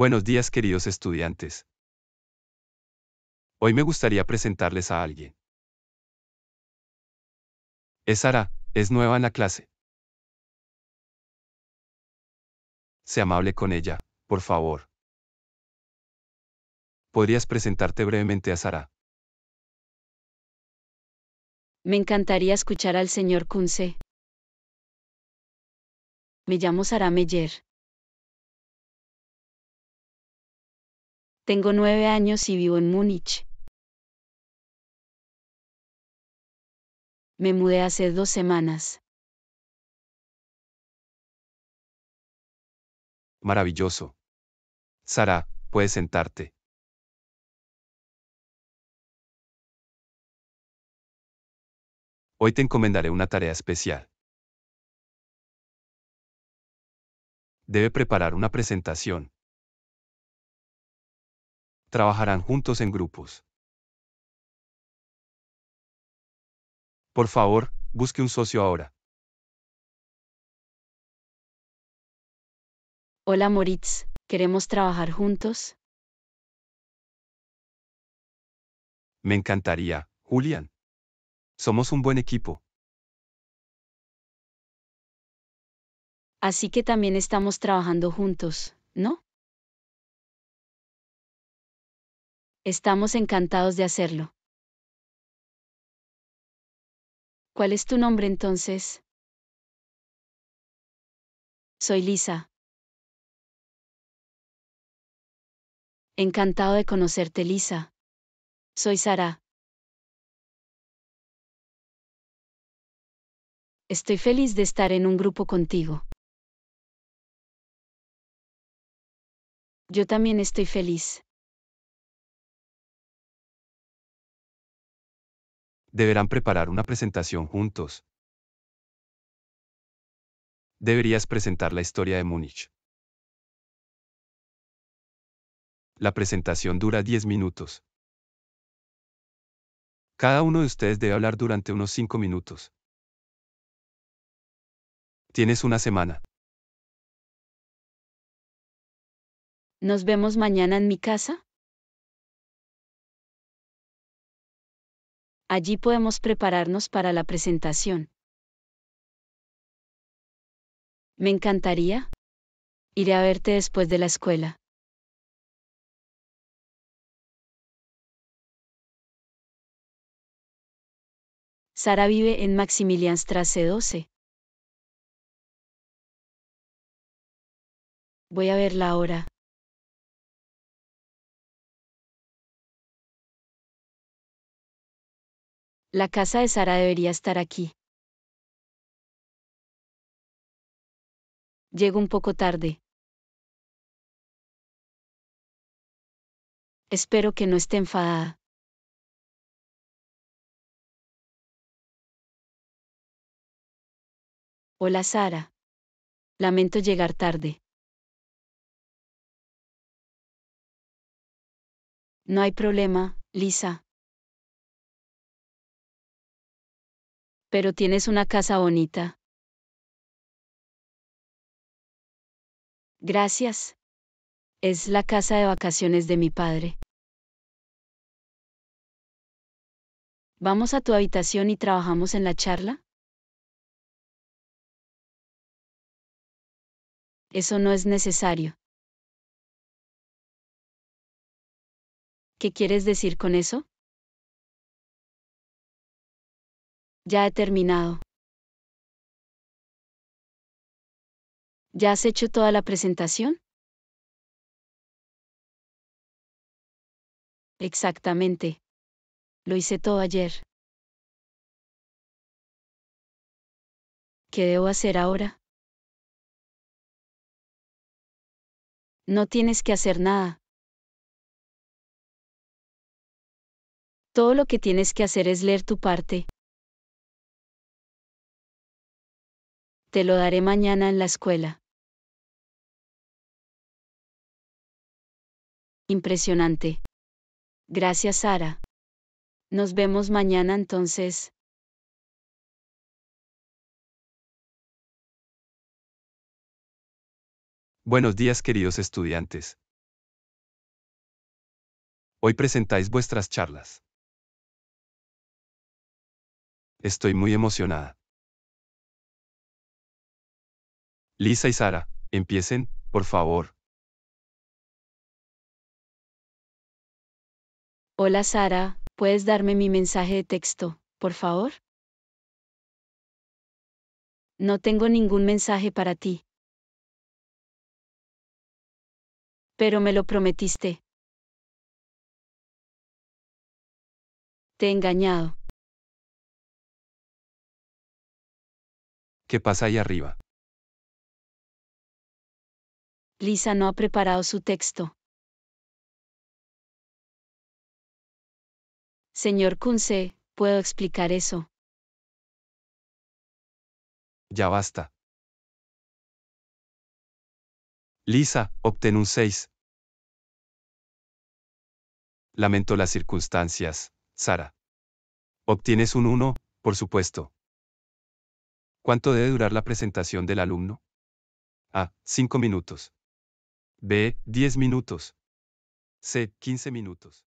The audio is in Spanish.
Buenos días queridos estudiantes. Hoy me gustaría presentarles a alguien. Es Sara, es nueva en la clase. Sea amable con ella, por favor. ¿Podrías presentarte brevemente a Sara? Me encantaría escuchar al señor Kunze. Me llamo Sara Meyer. Tengo nueve años y vivo en Múnich. Me mudé hace dos semanas. Maravilloso. Sara, puedes sentarte. Hoy te encomendaré una tarea especial. Debe preparar una presentación trabajarán juntos en grupos. Por favor, busque un socio ahora. Hola Moritz, ¿queremos trabajar juntos? Me encantaría, Julian. Somos un buen equipo. Así que también estamos trabajando juntos, ¿no? Estamos encantados de hacerlo. ¿Cuál es tu nombre entonces? Soy Lisa. Encantado de conocerte, Lisa. Soy Sara. Estoy feliz de estar en un grupo contigo. Yo también estoy feliz. Deberán preparar una presentación juntos. Deberías presentar la historia de Múnich. La presentación dura 10 minutos. Cada uno de ustedes debe hablar durante unos 5 minutos. Tienes una semana. ¿Nos vemos mañana en mi casa? allí podemos prepararnos para la presentación. Me encantaría. Iré a verte después de la escuela. Sara vive en Maximilianstrasse 12. Voy a verla ahora. La casa de Sara debería estar aquí. Llego un poco tarde. Espero que no esté enfadada. Hola Sara. Lamento llegar tarde. No hay problema, Lisa. pero tienes una casa bonita. Gracias. Es la casa de vacaciones de mi padre. ¿Vamos a tu habitación y trabajamos en la charla? Eso no es necesario. ¿Qué quieres decir con eso? Ya he terminado. ¿Ya has hecho toda la presentación? Exactamente. Lo hice todo ayer. ¿Qué debo hacer ahora? No tienes que hacer nada. Todo lo que tienes que hacer es leer tu parte. Te lo daré mañana en la escuela. Impresionante. Gracias, Sara. Nos vemos mañana entonces. Buenos días queridos estudiantes. Hoy presentáis vuestras charlas. Estoy muy emocionada. Lisa y Sara, empiecen, por favor. Hola Sara, ¿puedes darme mi mensaje de texto, por favor? No tengo ningún mensaje para ti. Pero me lo prometiste. Te he engañado. ¿Qué pasa ahí arriba? Lisa no ha preparado su texto. Señor Kunze, ¿puedo explicar eso? Ya basta. Lisa, obtén un 6. Lamento las circunstancias, Sara. Obtienes un 1, por supuesto. ¿Cuánto debe durar la presentación del alumno? Ah, cinco minutos. B. 10 minutos. C. 15 minutos.